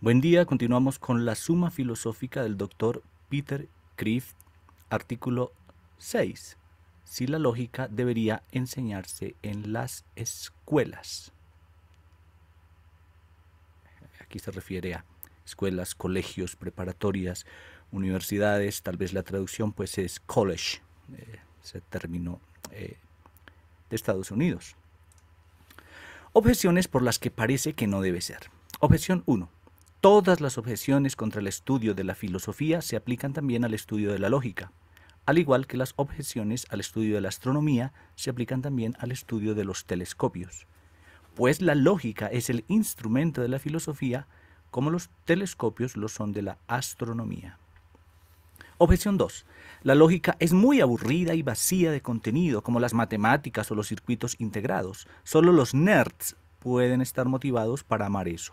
Buen día, continuamos con la suma filosófica del doctor Peter Crift, artículo 6. Si la lógica debería enseñarse en las escuelas. Aquí se refiere a escuelas, colegios, preparatorias, universidades, tal vez la traducción pues es college, eh, ese término eh, de Estados Unidos. Objeciones por las que parece que no debe ser. Objeción 1 Todas las objeciones contra el estudio de la filosofía se aplican también al estudio de la lógica, al igual que las objeciones al estudio de la astronomía se aplican también al estudio de los telescopios, pues la lógica es el instrumento de la filosofía como los telescopios lo son de la astronomía. Objeción 2. La lógica es muy aburrida y vacía de contenido, como las matemáticas o los circuitos integrados. Solo los nerds pueden estar motivados para amar eso.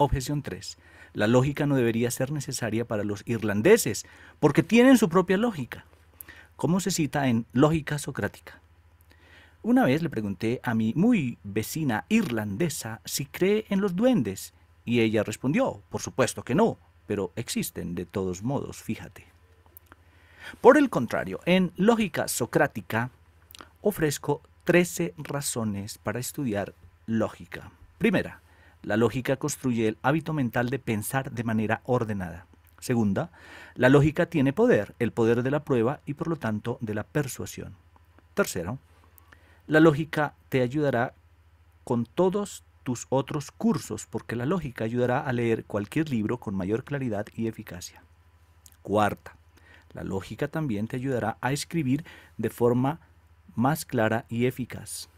Objeción 3. La lógica no debería ser necesaria para los irlandeses, porque tienen su propia lógica, como se cita en Lógica Socrática. Una vez le pregunté a mi muy vecina irlandesa si cree en los duendes, y ella respondió, por supuesto que no, pero existen de todos modos, fíjate. Por el contrario, en Lógica Socrática ofrezco 13 razones para estudiar lógica. Primera, la lógica construye el hábito mental de pensar de manera ordenada. Segunda, la lógica tiene poder, el poder de la prueba y por lo tanto de la persuasión. Tercero, la lógica te ayudará con todos tus otros cursos porque la lógica ayudará a leer cualquier libro con mayor claridad y eficacia. Cuarta, la lógica también te ayudará a escribir de forma más clara y eficaz.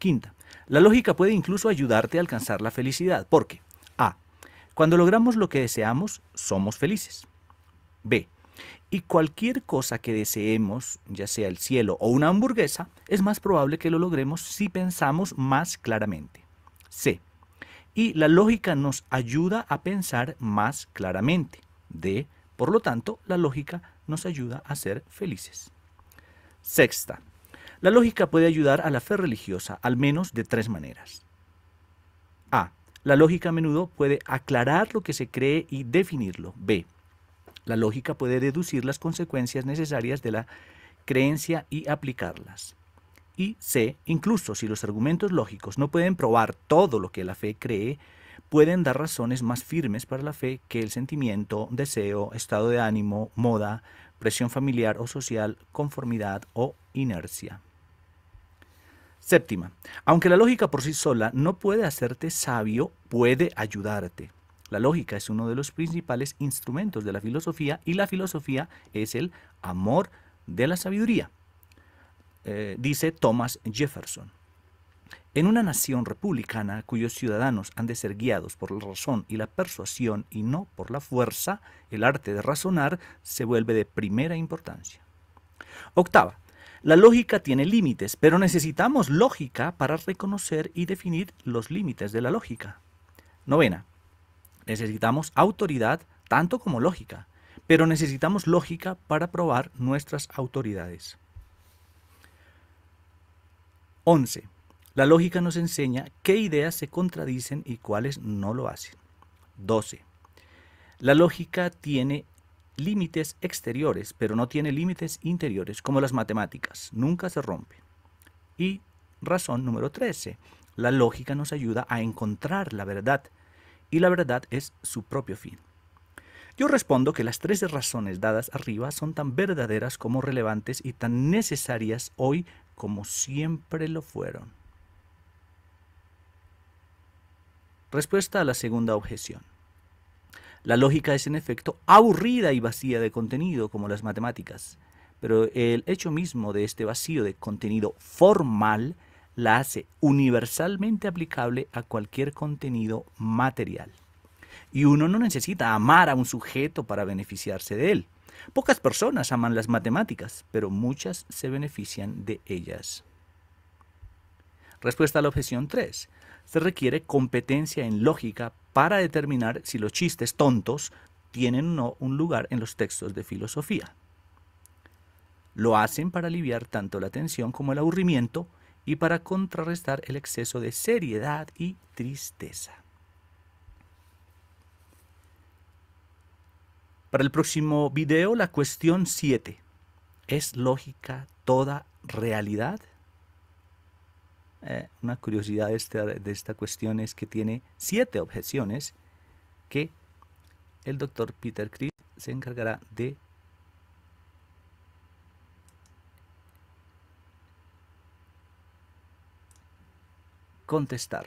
Quinta, la lógica puede incluso ayudarte a alcanzar la felicidad, porque A. Cuando logramos lo que deseamos, somos felices. B. Y cualquier cosa que deseemos, ya sea el cielo o una hamburguesa, es más probable que lo logremos si pensamos más claramente. C. Y la lógica nos ayuda a pensar más claramente. D. Por lo tanto, la lógica nos ayuda a ser felices. Sexta. La lógica puede ayudar a la fe religiosa, al menos de tres maneras. A. La lógica a menudo puede aclarar lo que se cree y definirlo. B. La lógica puede deducir las consecuencias necesarias de la creencia y aplicarlas. Y C. Incluso si los argumentos lógicos no pueden probar todo lo que la fe cree, pueden dar razones más firmes para la fe que el sentimiento, deseo, estado de ánimo, moda, presión familiar o social, conformidad o inercia. Séptima, aunque la lógica por sí sola no puede hacerte sabio, puede ayudarte. La lógica es uno de los principales instrumentos de la filosofía y la filosofía es el amor de la sabiduría, eh, dice Thomas Jefferson. En una nación republicana cuyos ciudadanos han de ser guiados por la razón y la persuasión y no por la fuerza, el arte de razonar se vuelve de primera importancia. Octava, la lógica tiene límites, pero necesitamos lógica para reconocer y definir los límites de la lógica. Novena, necesitamos autoridad tanto como lógica, pero necesitamos lógica para probar nuestras autoridades. 11. La lógica nos enseña qué ideas se contradicen y cuáles no lo hacen. 12. La lógica tiene límites exteriores, pero no tiene límites interiores, como las matemáticas, nunca se rompe. Y razón número 13, la lógica nos ayuda a encontrar la verdad, y la verdad es su propio fin. Yo respondo que las 13 razones dadas arriba son tan verdaderas como relevantes y tan necesarias hoy como siempre lo fueron. Respuesta a la segunda objeción. La lógica es en efecto aburrida y vacía de contenido, como las matemáticas, pero el hecho mismo de este vacío de contenido formal la hace universalmente aplicable a cualquier contenido material. Y uno no necesita amar a un sujeto para beneficiarse de él. Pocas personas aman las matemáticas, pero muchas se benefician de ellas. Respuesta a la objeción 3. Se requiere competencia en lógica para determinar si los chistes tontos tienen o no un lugar en los textos de filosofía. Lo hacen para aliviar tanto la tensión como el aburrimiento y para contrarrestar el exceso de seriedad y tristeza. Para el próximo video, la cuestión 7. ¿Es lógica toda realidad? Eh, una curiosidad de esta, cuestión es que tiene siete objeciones que el doctor Peter Chris se encargará de contestar.